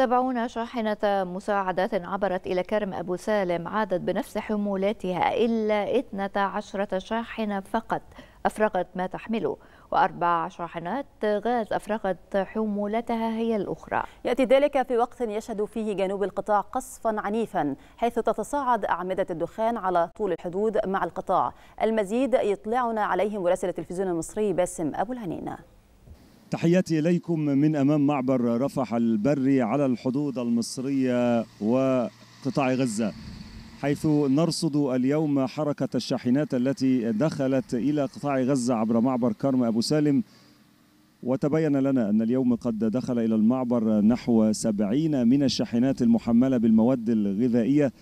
سبعون شاحنة مساعدات عبرت إلى كرم أبو سالم عادت بنفس حمولاتها إلا 12 شاحنة فقط أفرغت ما تحمله وأربع شاحنات غاز أفرغت حمولتها هي الأخرى يأتي ذلك في وقت يشهد فيه جنوب القطاع قصفا عنيفا حيث تتصاعد أعمدة الدخان على طول الحدود مع القطاع المزيد يطلعنا عليه مراسل التلفزيون المصري باسم أبو الهنينة تحياتي إليكم من أمام معبر رفح البري على الحدود المصرية وقطاع غزة حيث نرصد اليوم حركة الشاحنات التي دخلت إلى قطاع غزة عبر معبر كرم أبو سالم وتبين لنا أن اليوم قد دخل إلى المعبر نحو سبعين من الشاحنات المحملة بالمواد الغذائية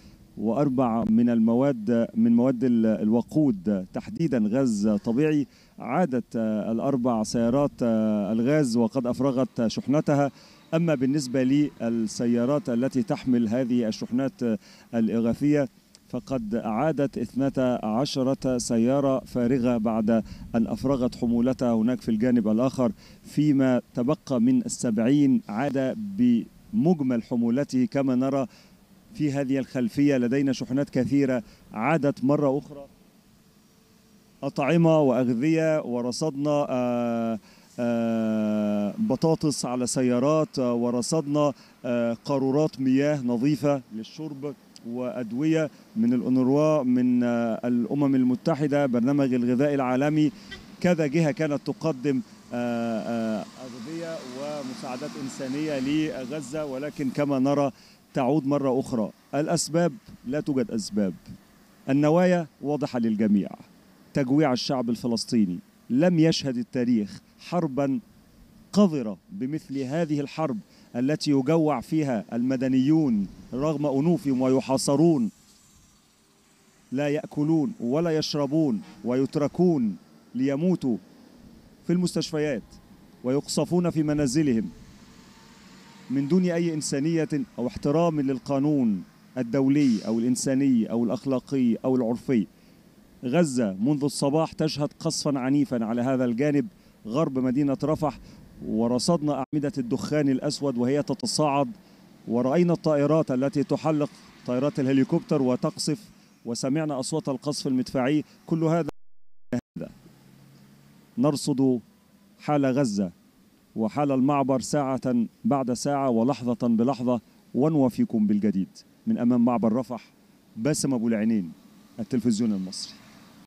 وأربع من المواد من مواد الوقود تحديدا غاز طبيعي عادت الأربع سيارات الغاز وقد أفرغت شحنتها أما بالنسبة للسيارات التي تحمل هذه الشحنات الإغاثية فقد أعادت 12 سيارة فارغة بعد أن أفرغت حمولتها هناك في الجانب الآخر فيما تبقى من السبعين عاد بمجمل حمولته كما نرى في هذه الخلفية لدينا شحنات كثيرة عادت مرة أخرى أطعمة وأغذية ورصدنا آه، آه، بطاطس على سيارات آه، ورصدنا قارورات مياه نظيفة للشرب وأدوية من الأنروا من الأمم المتحدة برنامج الغذاء العالمي كذا جهة كانت تقدم أغذية ومساعدات إنسانية لغزة ولكن كما نرى تعود مرة أخرى الأسباب لا توجد أسباب النوايا واضحة للجميع تجويع الشعب الفلسطيني لم يشهد التاريخ حربا قذرة بمثل هذه الحرب التي يجوع فيها المدنيون رغم أنوفهم ويحاصرون لا يأكلون ولا يشربون ويتركون ليموتوا في المستشفيات ويقصفون في منازلهم من دون أي إنسانية أو احترام للقانون الدولي أو الإنساني أو الأخلاقي أو العرفي غزة منذ الصباح تشهد قصفا عنيفا على هذا الجانب غرب مدينة رفح ورصدنا أعمدة الدخان الأسود وهي تتصاعد ورأينا الطائرات التي تحلق طائرات الهليكوبتر وتقصف وسمعنا أصوات القصف المدفعي كل هذا نرصد حال غزة وحال المعبر ساعة بعد ساعة ولحظة بلحظة ونوافيكم بالجديد من أمام معبر رفح باسم أبو العينين التلفزيون المصري